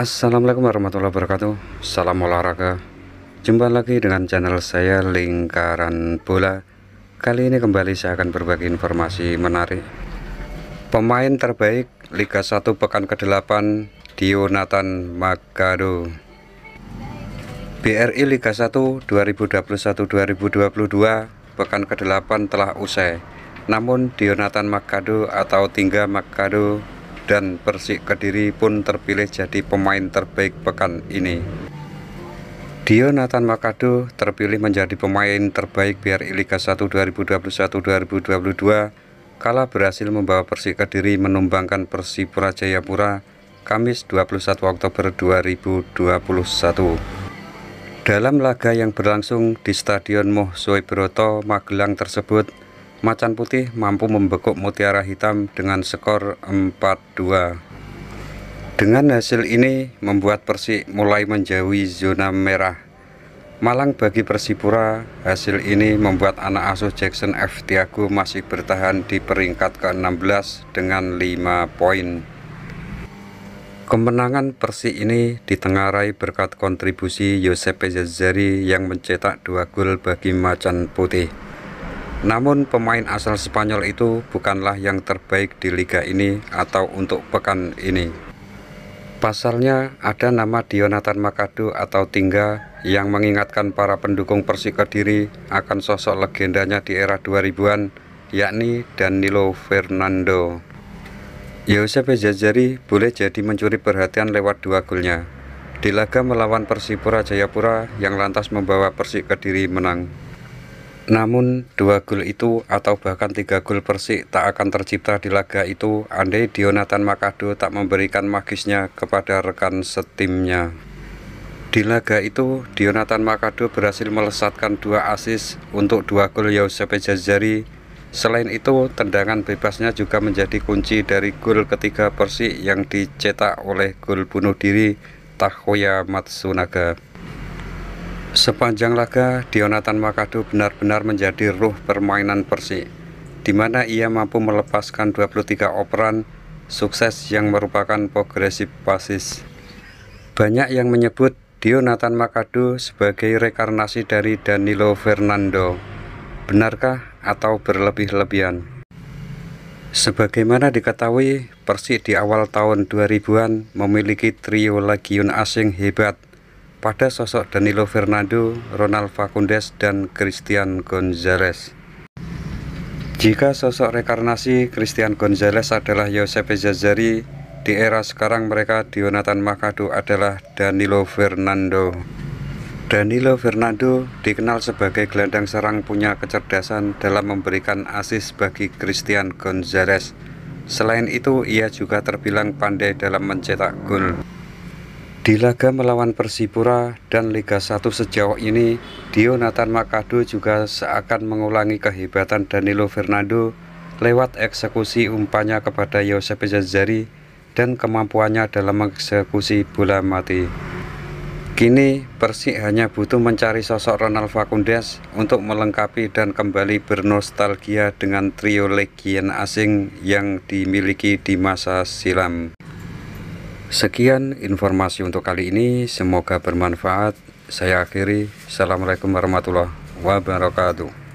Assalamualaikum warahmatullahi wabarakatuh Salam olahraga Jumpa lagi dengan channel saya Lingkaran Bola Kali ini kembali saya akan berbagi informasi menarik Pemain terbaik Liga 1 pekan ke-8 Dionatan Magado BRI Liga 1 2021-2022 pekan ke-8 telah usai Namun Dionatan Magado atau Tingga Magado dan Persik Kediri pun terpilih jadi pemain terbaik pekan ini. Dionatan Makado terpilih menjadi pemain terbaik BRI Liga 1 2021-2022 kala berhasil membawa Persik Kediri menumbangkan Persipura Jayapura Kamis 21 Oktober 2021. Dalam laga yang berlangsung di Stadion Moh Broto, Magelang tersebut, Macan putih mampu membekuk mutiara hitam dengan skor 4-2. Dengan hasil ini membuat Persik mulai menjauhi zona merah. Malang bagi Persipura, hasil ini membuat anak asuh Jackson F. Tiago masih bertahan di peringkat ke-16 dengan 5 poin. Kemenangan Persik ini ditengarai berkat kontribusi Yosep Pezzari yang mencetak dua gol bagi Macan Putih. Namun pemain asal Spanyol itu bukanlah yang terbaik di liga ini atau untuk pekan ini. Pasalnya ada nama Dionatan Makado atau Tingga yang mengingatkan para pendukung Persik Kediri akan sosok legendanya di era 2000-an yakni Danilo Fernando. Yosef Jazari boleh jadi mencuri perhatian lewat dua golnya. Di laga melawan Persipura Jayapura yang lantas membawa Persik Kediri menang. Namun dua gol itu atau bahkan tiga gol Persik tak akan tercipta di laga itu andai Dionatan Makado tak memberikan magisnya kepada rekan setimnya. Di laga itu, Dionatan Makado berhasil melesatkan dua asis untuk dua gol Yosepe Jazari. Selain itu, tendangan bebasnya juga menjadi kunci dari gol ketiga Persik yang dicetak oleh gol bunuh diri Takoya Matsunaga. Sepanjang laga, Dionatan Makado benar-benar menjadi ruh permainan Persi, di mana ia mampu melepaskan 23 operan sukses yang merupakan progresif basis. Banyak yang menyebut Dionatan Makado sebagai rekarnasi dari Danilo Fernando. Benarkah atau berlebih-lebihan? Sebagaimana diketahui, Persik di awal tahun 2000-an memiliki trio legiun asing hebat – pada sosok Danilo Fernando, Ronald Fakundes, dan Christian Gonzalez. Jika sosok rekarnasi Christian Gonzalez adalah Josep Zazari, di era sekarang mereka Dionatan Makado adalah Danilo Fernando. Danilo Fernando dikenal sebagai gelandang serang punya kecerdasan dalam memberikan asis bagi Christian Gonzalez. Selain itu, ia juga terbilang pandai dalam mencetak gol. Di laga melawan Persipura dan Liga 1 sejauh ini, Dionatan Makado juga seakan mengulangi kehebatan Danilo Fernando lewat eksekusi umpannya kepada Yosef Jazari dan kemampuannya dalam mengeksekusi bola mati. Kini Persik hanya butuh mencari sosok Ronald Fakundes untuk melengkapi dan kembali bernostalgia dengan trio legian asing yang dimiliki di masa silam. Sekian informasi untuk kali ini, semoga bermanfaat. Saya akhiri, Assalamualaikum warahmatullahi wabarakatuh.